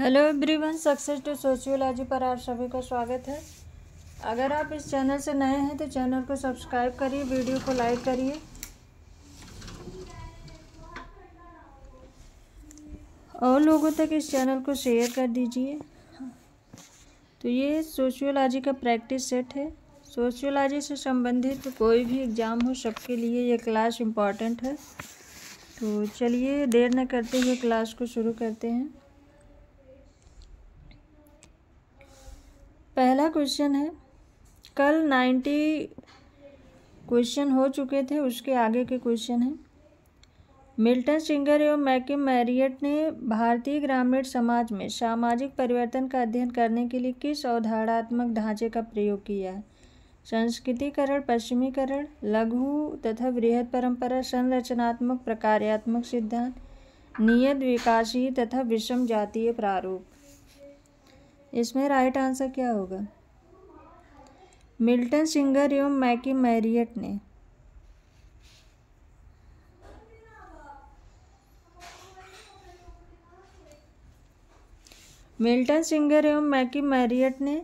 hello everyone success to sociology पर आप सभी का स्वागत है अगर आप इस चैनल से नए हैं तो चैनल को सब्सक्राइब करिए वीडियो को लाइक करिए और लोगों तक इस चैनल को शेयर कर दीजिए तो ये सोशियोलॉजी का प्रैक्टिस सेट है सोशियोलॉजी से संबंधित कोई भी एग्ज़ाम हो सबके लिए ये क्लास इम्पॉर्टेंट है तो चलिए देर न करते हुए क्लास को शुरू करते हैं पहला क्वेश्चन है कल नाइन्टी क्वेश्चन हो चुके थे उसके आगे के क्वेश्चन हैं मिल्टन सिंगर एवं मैकम मैरियट ने भारतीय ग्रामीण समाज में सामाजिक परिवर्तन का अध्ययन करने के लिए किस अवधारणात्मक ढांचे का प्रयोग किया है संस्कृतिकरण पश्चिमीकरण लघु तथा वृहद परंपरा संरचनात्मक प्रकार्यात्मक सिद्धांत नियत विकासी तथा विषम जातीय प्रारूप इसमें राइट आंसर क्या होगा मिल्टन सिंगर एवं मैकी मैरियट ने मिल्टन सिंगर एवं मैकी मैरियट ने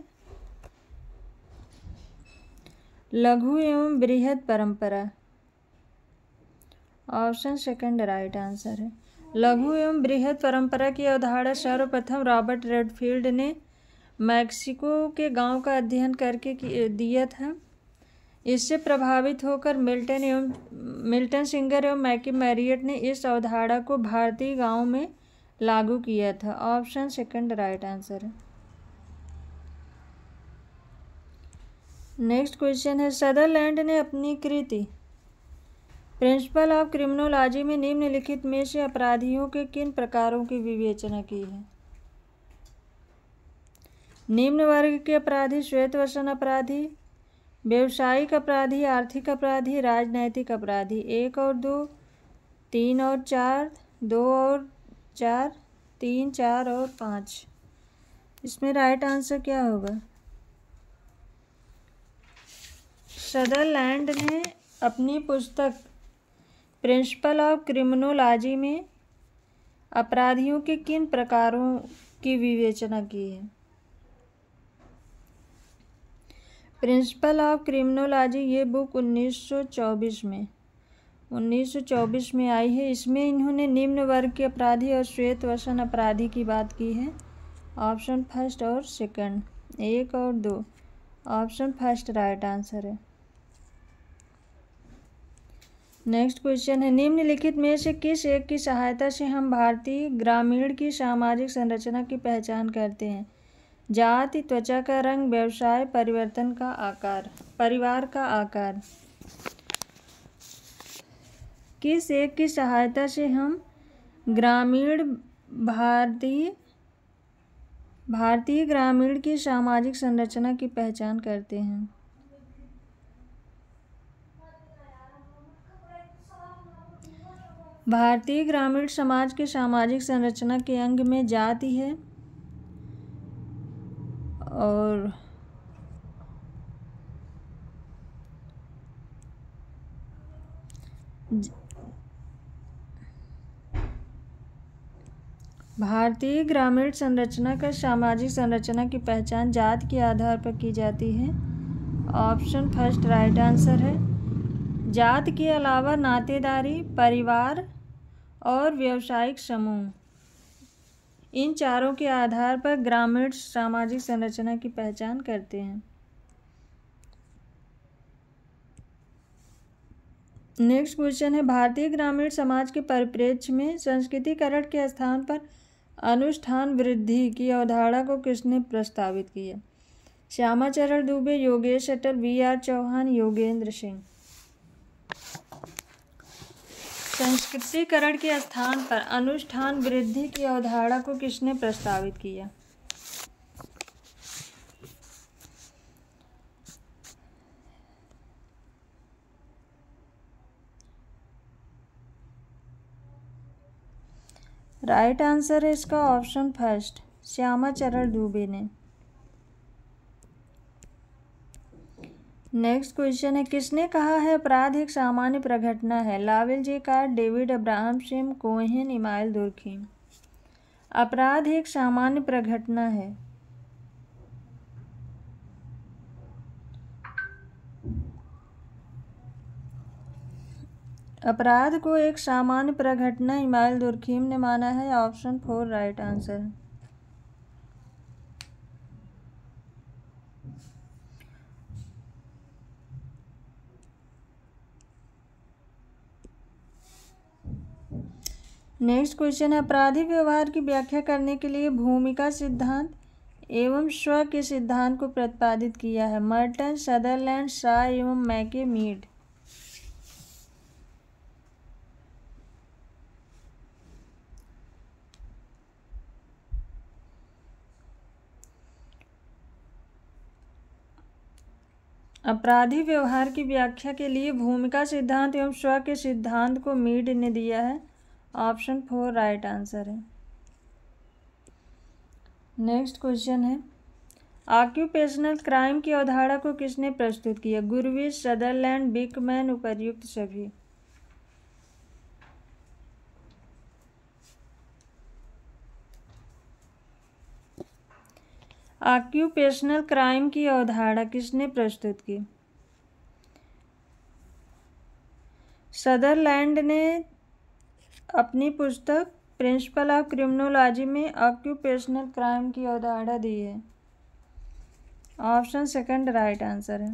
लघु एवं बृहद परंपरा ऑप्शन सेकंड राइट आंसर है लघु एवं बृहद परंपरा की अवधारणा सर्वप्रथम रॉबर्ट रेडफील्ड ने मैक्सिको के गांव का अध्ययन करके दिया था इससे प्रभावित होकर मिल्टन एवं मिल्टन सिंगर एवं मैकी मैरियट ने इस अवधारणा को भारतीय गांव में लागू किया था ऑप्शन सेकंड राइट आंसर है नेक्स्ट क्वेश्चन है सदरलैंड ने अपनी कृति प्रिंसिपल ऑफ क्रिमिनोलॉजी में निम्नलिखित में से अपराधियों के किन प्रकारों की विवेचना की है निम्न वर्ग के अपराधी श्वेत वसन अपराधी व्यवसायिक अपराधी आर्थिक अपराधी राजनैतिक अपराधी एक और दो तीन और चार दो और चार तीन चार और पाँच इसमें राइट आंसर क्या होगा सदरलैंड ने अपनी पुस्तक प्रिंसिपल ऑफ क्रिमिनोलॉजी में अपराधियों के किन प्रकारों की विवेचना की है प्रिंसिपल ऑफ क्रिमिनोलॉजी ये बुक 1924 में 1924 में आई है इसमें इन्होंने निम्न वर्ग के अपराधी और श्वेत वसन अपराधी की बात की है ऑप्शन फर्स्ट और सेकंड एक और दो ऑप्शन फर्स्ट राइट आंसर है नेक्स्ट क्वेश्चन है निम्नलिखित में से किस एक की सहायता से हम भारतीय ग्रामीण की सामाजिक संरचना की पहचान करते हैं जाति त्वचा का रंग व्यवसाय परिवर्तन का आकार परिवार का आकार किस एक की सहायता से हम ग्रामीण भारतीय भारतीय ग्रामीण की सामाजिक संरचना की पहचान करते हैं भारतीय ग्रामीण समाज के सामाजिक संरचना के अंग में जाति है और भारतीय ग्रामीण संरचना का सामाजिक संरचना की पहचान जात के आधार पर की जाती है ऑप्शन फर्स्ट राइट आंसर है जात के अलावा नातेदारी परिवार और व्यावसायिक समूह इन चारों के आधार पर ग्रामीण सामाजिक संरचना की पहचान करते हैं नेक्स्ट क्वेश्चन है भारतीय ग्रामीण समाज के परिप्रेक्ष्य में संस्कृतिकरण के स्थान पर अनुष्ठान वृद्धि की अवधारणा को किसने प्रस्तावित किया श्यामाचरण दुबे योगेश अटल वी आर चौहान योगेंद्र सिंह संस्कृतिकरण के स्थान पर अनुष्ठान वृद्धि की अवधारणा को किसने प्रस्तावित किया राइट आंसर है इसका ऑप्शन फर्स्ट श्यामाचरण दुबे ने नेक्स्ट क्वेश्चन है किसने कहा है अपराध एक सामान्य प्रघटना है Lowell J Carr David Abraham Sim Cohen Emile Durkheim अपराध एक सामान्य प्रघटना है अपराध को एक सामान्य प्रघटना इमाइल दुर्खीम ने माना है option four right answer next question है अपराधी व्यवहार की व्याख्या करने के लिए भूमिका सिद्धांत एवं स्व के सिद्धांत को प्रतिपादित किया है मर्टन सदरलैंड शाह एवं मैके मीड अपराधी व्यवहार की व्याख्या के लिए भूमिका सिद्धांत एवं स्व के सिद्धांत को मीड ने दिया है ऑप्शन फोर राइट आंसर है नेक्स्ट क्वेश्चन है ऑक्यूपेशनल क्राइम की अवधारणा को किसने प्रस्तुत किया गुरुवी सदरलैंड बिकमैन उपर्युक्त सभी ऑक्यूपेशनल क्राइम की अवधारणा किसने प्रस्तुत की सदरलैंड ने अपनी पुस्तक प्रिंसिपल ऑफ क्रिमिनोलॉजी में ऑक्यूपेशनल क्राइम की अवधारणा दी है ऑप्शन सेकंड राइट आंसर है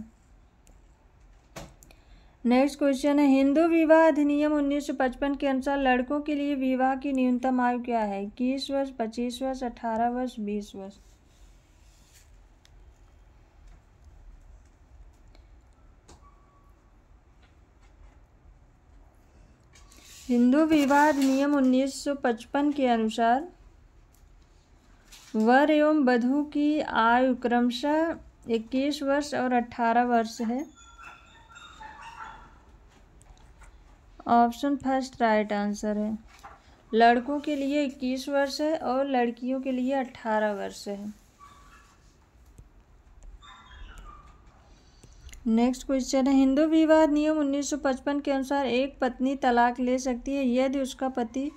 नेक्स्ट क्वेश्चन है हिंदू विवाह अधिनियम 1955 के अनुसार लड़कों के लिए विवाह की न्यूनतम आयु क्या है इक्कीस वर्ष पच्चीस वर्ष अठारह वर्ष बीस वर्ष हिंदू विवाह नियम 1955 के अनुसार वर एवं वधु की आयु क्रमशः इक्कीस वर्ष और अठारह वर्ष है ऑप्शन फर्स्ट राइट आंसर है लड़कों के लिए इक्कीस वर्ष है और लड़कियों के लिए 18 वर्ष है नेक्स्ट क्वेश्चन है हिंदू विवाह नियम 1955 के अनुसार एक पत्नी तलाक ले सकती है यदि उसका पति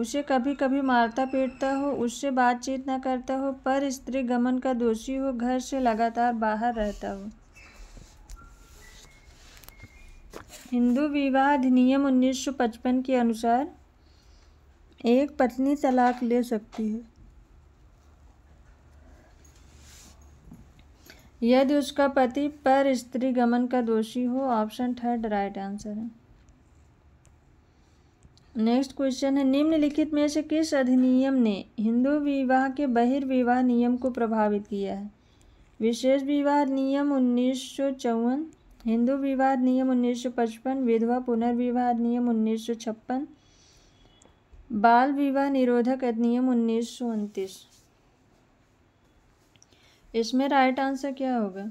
उसे कभी कभी मारता पीटता हो उससे बातचीत ना करता हो पर स्त्री गमन का दोषी हो घर से लगातार बाहर रहता हो हिंदू विवाह अधिनियम 1955 के अनुसार एक पत्नी तलाक ले सकती है यदि उसका पति पर स्त्री गमन का दोषी हो ऑप्शन थर्ड राइट आंसर है नेक्स्ट क्वेश्चन है निम्नलिखित में से किस अधिनियम ने हिंदू विवाह के बहिर्विवाह नियम को प्रभावित किया है विशेष विवाह नियम उन्नीस हिंदू विवाह नियम 1955 विधवा पुनर्विवाह नियम छप्पन बाल विवाह निरोधक अधिनियम उन्नीस सौ इसमें राइट आंसर क्या होगा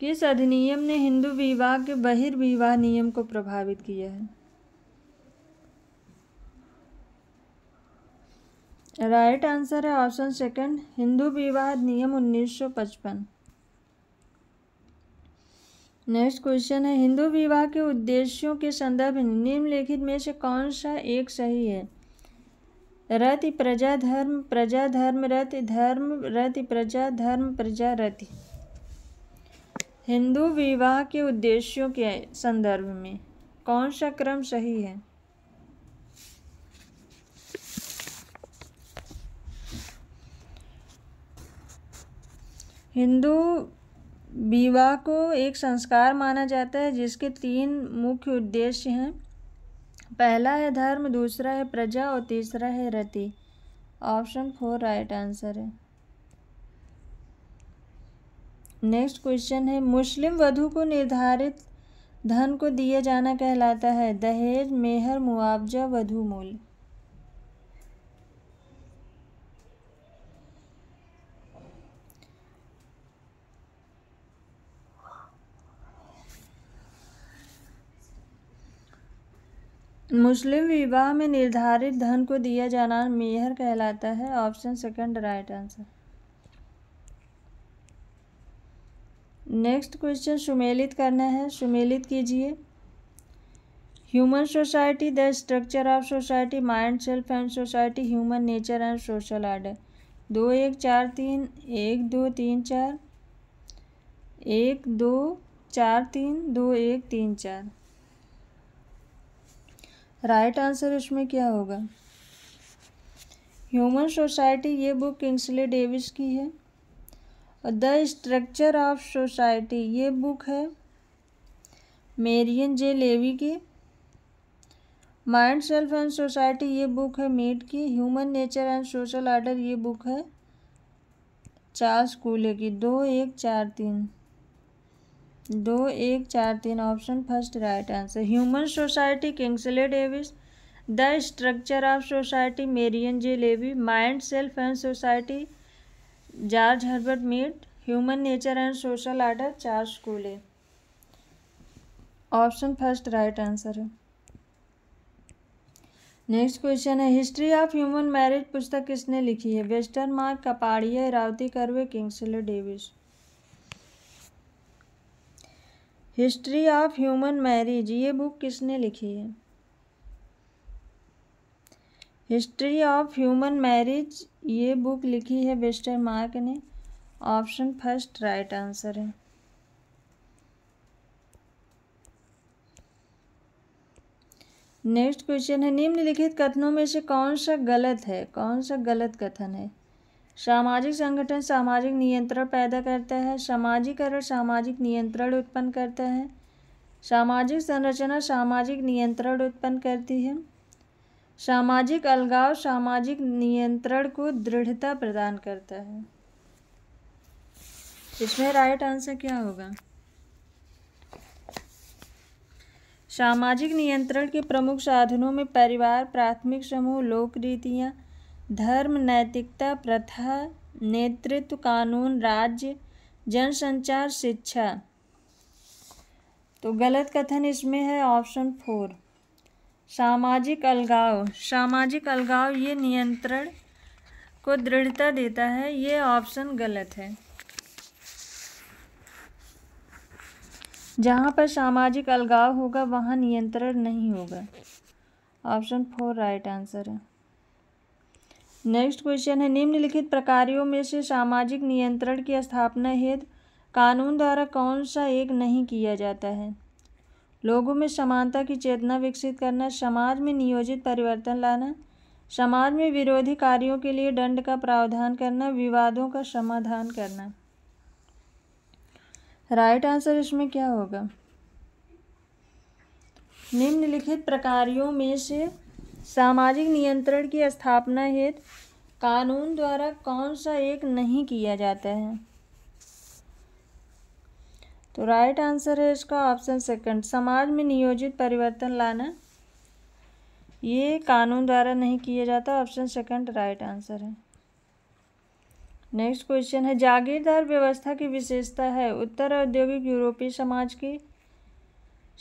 किस अधिनियम ने हिंदू विवाह के बहिर्विवाह नियम को प्रभावित किया है राइट आंसर है ऑप्शन सेकंड हिंदू विवाह नियम 1955 नेक्स्ट क्वेश्चन है हिंदू विवाह के उद्देश्यों के संदर्भ निम्नलिखित में से कौन सा एक सही है रति प्रजा धर्म प्रजा धर्म रति धर्म रति प्रजा धर्म प्रजा रति हिंदू विवाह के उद्देश्यों के संदर्भ में कौन सा क्रम सही है हिंदू विवाह को एक संस्कार माना जाता है जिसके तीन मुख्य उद्देश्य हैं पहला है धर्म दूसरा है प्रजा और तीसरा है रति ऑप्शन फोर राइट आंसर है नेक्स्ट क्वेश्चन है मुस्लिम वधु को निर्धारित धन को दिया जाना कहलाता है दहेज मेहर मुआवजा वधु मूल मुस्लिम विवाह में निर्धारित धन को दिया जाना मेहर कहलाता है option second right answer next question सुमेलित करना है सुमेलित कीजिए human society the structure of society mind self and society human nature and social order दो एक चार तीन एक दो तीन चार एक दो चार तीन दो एक तीन चार राइट आंसर इसमें क्या होगा ह्यूमन सोसाइटी ये बुक किंग्सले डेविस की है और द स्ट्रक्चर ऑफ सोसाइटी ये बुक है मेरियन जे लेवी की माइंड सेल्फ एंड सोसाइटी ये बुक है मीट की human nature and social order ये बुक है चार कूले की दो एक चार तीन दो एक चार तीन option first right answer human society Kingsley Davis the structure of society Marion J Levy mind self and society George Herbert Mead human nature and social order चार Cooley option first right answer है next question है history of human marriage पुस्तक किसने लिखी है Westermarck Kapadia Irawati Karve Kingsley Davis history of human marriage ये book किसने लिखी है हिस्ट्री ऑफ ह्यूमन मैरिज ये बुक लिखी है बेस्टर मार्क ने ऑप्शन फर्स्ट राइट आंसर है नेक्स्ट क्वेश्चन है निम्नलिखित कथनों में से कौन सा गलत है कौन सा गलत कथन है सामाजिक संगठन सामाजिक नियंत्रण पैदा करता है सामाजिकरण सामाजिक नियंत्रण उत्पन्न करता है सामाजिक संरचना सामाजिक नियंत्रण उत्पन्न करती है सामाजिक अलगाव सामाजिक नियंत्रण को दृढ़ता प्रदान करता है इसमें राइट आंसर क्या होगा सामाजिक नियंत्रण के प्रमुख साधनों में परिवार प्राथमिक समूह लोक रीतियाँ धर्म नैतिकता प्रथा नेतृत्व कानून राज्य जनसंचार शिक्षा तो गलत कथन इसमें है ऑप्शन फोर सामाजिक अलगाव सामाजिक अलगाव ये नियंत्रण को दृढ़ता देता है ये ऑप्शन गलत है जहाँ पर सामाजिक अलगाव होगा वहाँ नियंत्रण नहीं होगा ऑप्शन फोर राइट आंसर है नेक्स्ट क्वेश्चन है निम्नलिखित प्रकारियों में से सामाजिक नियंत्रण की स्थापना हेतु कानून द्वारा कौन सा एक नहीं किया जाता है लोगों में समानता की चेतना विकसित करना समाज में नियोजित परिवर्तन लाना समाज में विरोधी कार्यों के लिए दंड का प्रावधान करना विवादों का समाधान करना राइट आंसर इसमें क्या होगा निम्नलिखित प्रकारियों में से सामाजिक नियंत्रण की स्थापना हेतु कानून द्वारा कौन सा एक नहीं किया जाता है तो राइट आंसर है इसका ऑप्शन सेकंड समाज में नियोजित परिवर्तन लाना ये कानून द्वारा नहीं किया जाता ऑप्शन सेकंड राइट आंसर है नेक्स्ट क्वेश्चन है जागीरदार व्यवस्था की विशेषता है उत्तर औद्योगिक यूरोपीय समाज की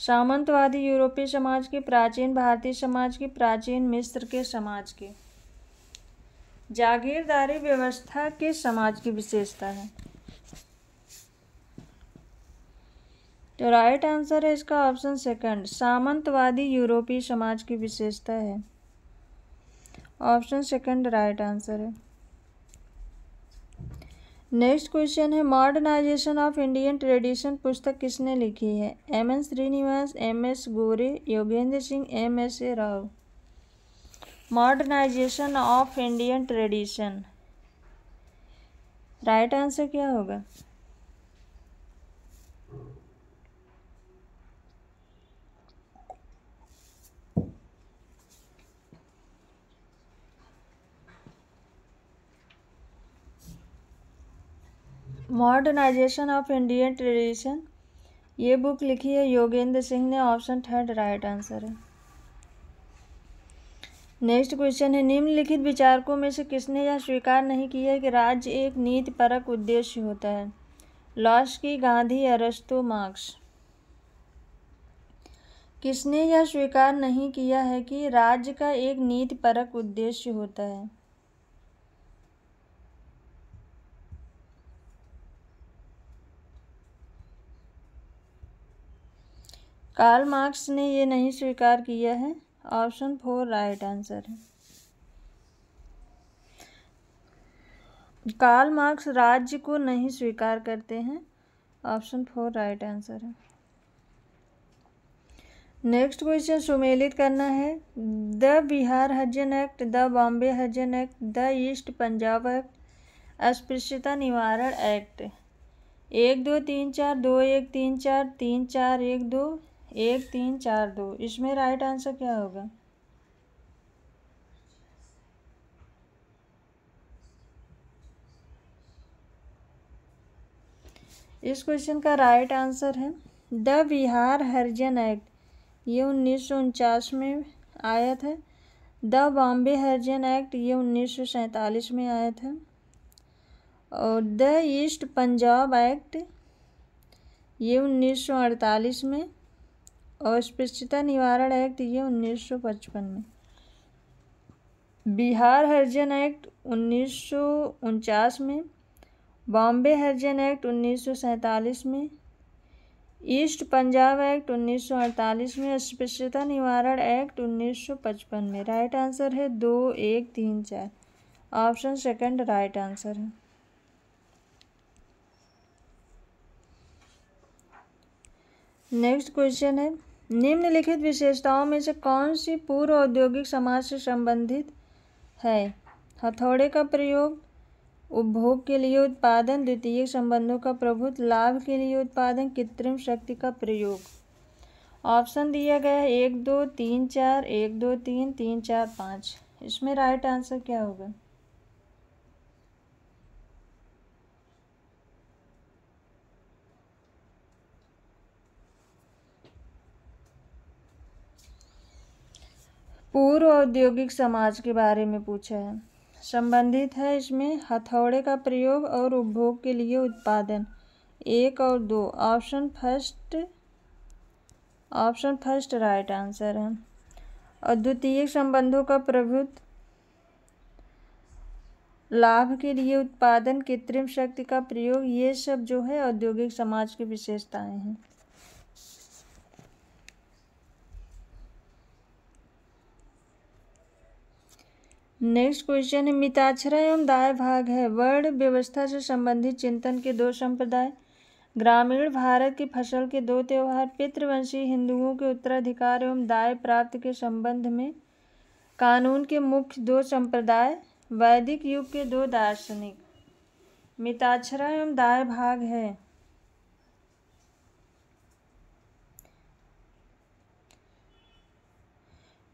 सामंतवादी यूरोपीय समाज की प्राचीन भारतीय समाज की प्राचीन मिस्र के समाज की जागीरदारी व्यवस्था के समाज की विशेषता है तो राइट आंसर है इसका ऑप्शन सेकंड सामंतवादी यूरोपीय समाज की विशेषता है ऑप्शन सेकंड राइट आंसर है नेक्स्ट क्वेश्चन है मॉडर्नाइजेशन ऑफ इंडियन ट्रेडिशन पुस्तक किसने लिखी है M N Srinivas M S Gore Yogendra Singh M S A Rao modernisation of Indian tradition right answer क्या होगा मॉडर्नाइजेशन ऑफ इंडियन ट्रेडिशन ये बुक लिखी है योगेंद्र सिंह ने ऑप्शन थर्ड राइट आंसर है नेक्स्ट क्वेश्चन है निम्नलिखित विचारकों में से किसने यह स्वीकार नहीं किया है कि राज्य एक नीति परक उद्देश्य होता है लॉस्की गांधी अरस्तु मार्क्स किसने यह स्वीकार नहीं किया है कि राज्य का एक नीति परक उद्देश्य होता है कार्ल मार्क्स ने ये नहीं स्वीकार किया है ऑप्शन फोर राइट आंसर है कार्ल मार्क्स राज्य को नहीं स्वीकार करते हैं ऑप्शन फोर राइट आंसर है नेक्स्ट क्वेश्चन सुमेलित करना है the Bihar Harijan act the Bombay Harijan act the east Punjab act अस्पृश्यता निवारण एक्ट एक दो तीन चार दो एक तीन चार तीन चार एक दो एक तीन चार दो इसमें राइट आंसर क्या होगा इस क्वेश्चन का राइट आंसर है द बिहार हरिजन एक्ट ये उन्नीस में आया था द बॉम्बे हरिजन एक्ट ये उन्नीस में आया था और द ईस्ट पंजाब एक्ट ये उन्नीस में अस्पृश्यता निवारण एक्ट ये 1955 में बिहार हरिजन एक्ट उन्नीस में बॉम्बे हरिजन एक्ट उन्नीस में ईस्ट पंजाब एक्ट 1948 में अस्पृश्यता निवारण एक्ट 1955 में राइट आंसर है दो एक तीन चार ऑप्शन सेकंड राइट आंसर है नेक्स्ट क्वेश्चन है निम्नलिखित विशेषताओं में से कौन सी पूर्व औद्योगिक समाज से संबंधित है हथौड़े का प्रयोग उपभोग के लिए उत्पादन द्वितीय संबंधों का प्रभुत्व लाभ के लिए उत्पादन कृत्रिम शक्ति का प्रयोग ऑप्शन दिया गया है एक दो तीन चार एक दो तीन तीन चार पाँच इसमें राइट आंसर क्या होगा पूर्व औद्योगिक समाज के बारे में पूछा है संबंधित है इसमें हथौड़े का प्रयोग और उपभोग के लिए उत्पादन एक और दो option first option first right answer है द्वितीय संबंधों का प्रभुत्व लाभ के लिए उत्पादन कृत्रिम शक्ति का प्रयोग ये सब जो है औद्योगिक समाज की विशेषताएं हैं नेक्स्ट क्वेश्चन है मिताक्षरा एवं दाय भाग है वर्ण व्यवस्था से संबंधित चिंतन के दो संप्रदाय ग्रामीण भारत की फसल के दो त्यौहार पितृवंशी हिंदुओं के उत्तराधिकार एवं दाय प्राप्त के संबंध में कानून के मुख्य दो संप्रदाय वैदिक युग के दो दार्शनिक मिताक्षरा एवं दाय भाग है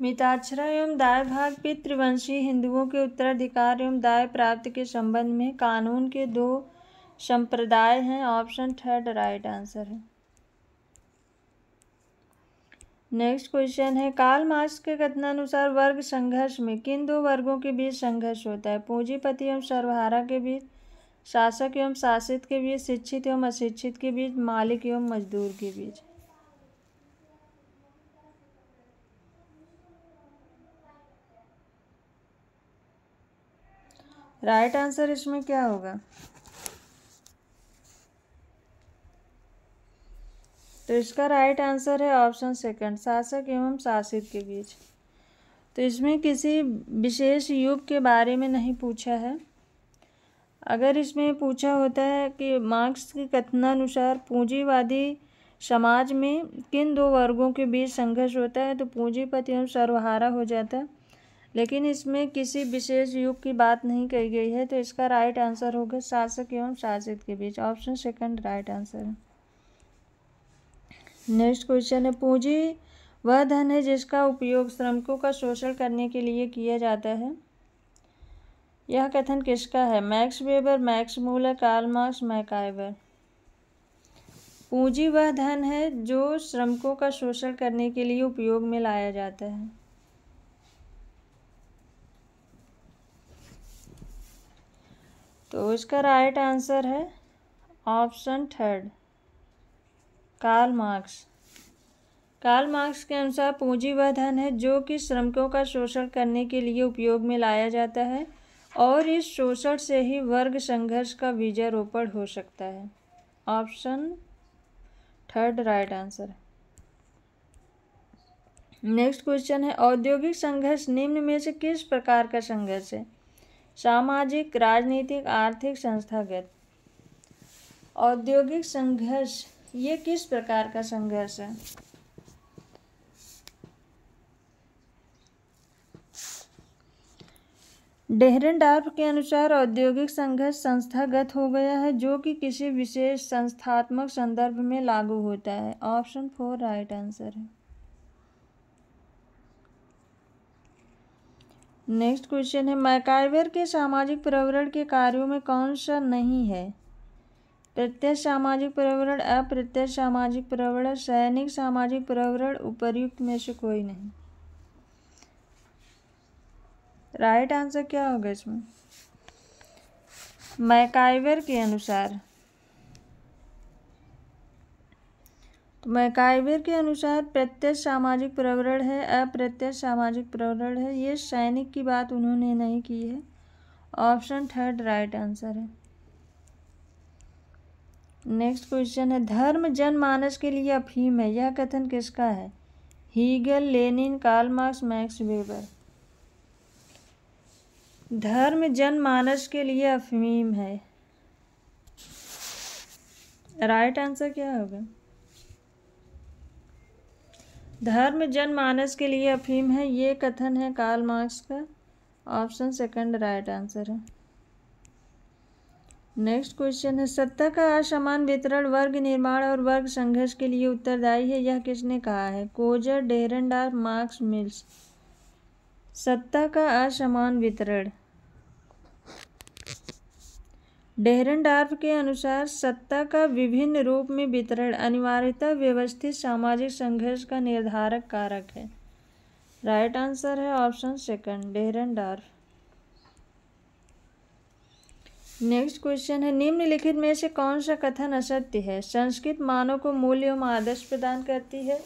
मिताक्षर एवं दाय भाग पितृवंशी हिंदुओं के उत्तराधिकार एवं दाय प्राप्त के संबंध में कानून के दो संप्रदाय हैं ऑप्शन थर्ड राइट आंसर है नेक्स्ट क्वेश्चन है काल मार्क्स के कथनानुसार वर्ग संघर्ष में किन दो वर्गों के बीच संघर्ष होता है पूंजीपति एवं सर्वहारा के बीच शासक एवं शासित के बीच शिक्षित एवं अशिक्षित के बीच मालिक एवं मजदूर के बीच राइट आंसर इसमें क्या होगा तो इसका राइट आंसर है ऑप्शन सेकंड शासक एवं शासित के बीच तो इसमें किसी विशेष युग के बारे में नहीं पूछा है अगर इसमें पूछा होता है कि मार्क्स के कथनानुसार पूंजीवादी समाज में किन दो वर्गों के बीच संघर्ष होता है तो पूंजीपति एवं सर्वहारा हो जाता है लेकिन इसमें किसी विशेष युग की बात नहीं कही गई है तो इसका राइट आंसर होगा शासक एवं शासित के बीच option second right answer next question है पूंजी वह धन है जिसका उपयोग श्रमिकों का शोषण करने के लिए किया जाता है यह कथन किसका है Max Weber Max Muller Karl Marx MacIver पूंजी वह धन है जो श्रमिकों का शोषण करने के लिए उपयोग में लाया जाता है तो इसका राइट आंसर है option third Karl Marx Karl Marx के अनुसार पूंजी वह धन है जो कि श्रमिकों का शोषण करने के लिए उपयोग में लाया जाता है और इस शोषण से ही वर्ग संघर्ष का रोपण हो सकता है option third right answer next question है औद्योगिक संघर्ष निम्न में से किस प्रकार का संघर्ष है सामाजिक राजनीतिक आर्थिक संस्थागत औद्योगिक संघर्ष ये किस प्रकार का संघर्ष है डार्फ के अनुसार औद्योगिक संघर्ष संस्थागत हो गया है जो कि किसी विशेष संस्थात्मक संदर्भ में लागू होता है ऑप्शन फोर राइट आंसर है नेक्स्ट क्वेश्चन है मैकाइवर के सामाजिक पर्यावरण के कार्यों में कौन सा नहीं है प्रत्यक्ष सामाजिक पर्यावरण अप्रत्यक्ष सामाजिक पर्यावरण सैनिक सामाजिक पर्यावरण उपर्युक्त में से कोई नहीं राइट आंसर क्या होगा इसमें मैकाइवर के अनुसार तो मैकाइवेर के अनुसार प्रत्यक्ष सामाजिक प्रवरण है अप्रत्यक्ष सामाजिक प्रवरण है ये सैनिक की बात उन्होंने नहीं की है ऑप्शन थर्ड राइट आंसर है नेक्स्ट क्वेश्चन है धर्म जनमानस के लिए अफीम है यह कथन किसका है Hegel Lenin Karl Marx Max Weber धर्म जनमानस के लिए अफीम है राइट आंसर क्या होगा धर्म जनमानस के लिए अफीम है ये कथन है कार्ल मार्क्स का ऑप्शन सेकंड राइट आंसर है नेक्स्ट क्वेश्चन है सत्ता का असमान वितरण वर्ग निर्माण और वर्ग संघर्ष के लिए उत्तरदायी है यह किसने कहा है कोजर डेरन मार्क्स मिल्स सत्ता का असमान वितरण डार्फ के अनुसार सत्ता का विभिन्न रूप में वितरण अनिवार्यता व्यवस्थित सामाजिक संघर्ष का निर्धारक कारक है राइट आंसर है ऑप्शन सेकंड डार्फ नेक्स्ट क्वेश्चन है निम्नलिखित में से कौन सा कथन असत्य है संस्कृत मानव को मूल्य एवं आदर्श प्रदान करती है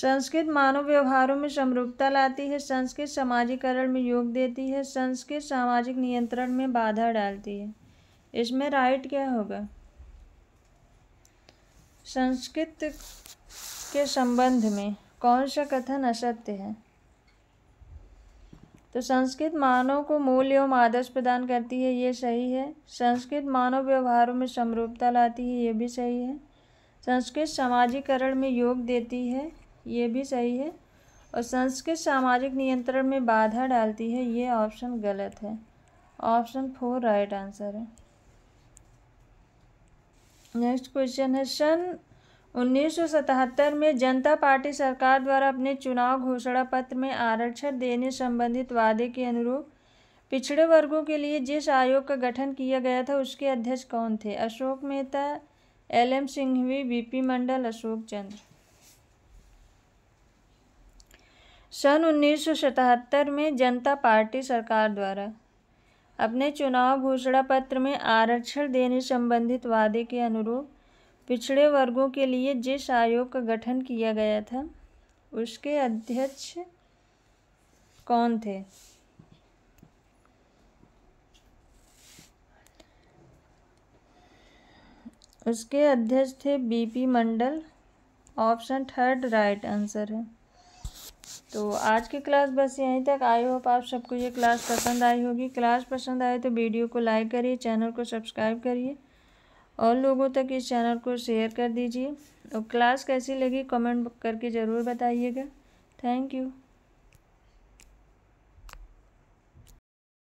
संस्कृत मानव व्यवहारों में समरूपता लाती है संस्कृत सामाजिकरण में योग देती है संस्कृत सामाजिक नियंत्रण में बाधा डालती है इसमें राइट क्या होगा संस्कृत के संबंध में कौन सा कथन असत्य है तो संस्कृत मानव को मूल्य एवं आदर्श प्रदान करती है ये सही है संस्कृत मानव व्यवहारों में समरूपता लाती है ये भी सही है संस्कृत समाजीकरण में योग देती है ये भी सही है और संस्कृत सामाजिक नियंत्रण में बाधा डालती है ये ऑप्शन गलत है ऑप्शन फोर राइट आंसर है नेक्स्ट क्वेश्चन है सन 1977 में जनता पार्टी सरकार द्वारा अपने चुनाव घोषणा पत्र में आरक्षण देने संबंधित वादे के अनुरूप पिछड़े वर्गों के लिए जिस आयोग का गठन किया गया था उसके अध्यक्ष कौन थे Ashok Mehta L M Singhvi P Mandal Ashok Chandra सन उन्नीस में जनता पार्टी सरकार द्वारा अपने चुनाव घोषणा पत्र में आरक्षण देने संबंधित वादे के अनुरूप पिछड़े वर्गों के लिए जिस आयोग का गठन किया गया था उसके अध्यक्ष कौन थे उसके अध्यक्ष थे BP Mandal option third right answer है तो आज की क्लास बस यहीं तक आई होप आप सबको ये क्लास पसंद आई होगी क्लास पसंद आए तो वीडियो को लाइक करिए चैनल को सब्सक्राइब करिए और लोगों तक इस चैनल को शेयर कर दीजिए और क्लास कैसी लगी कमेंट करके ज़रूर बताइएगा थैंक यू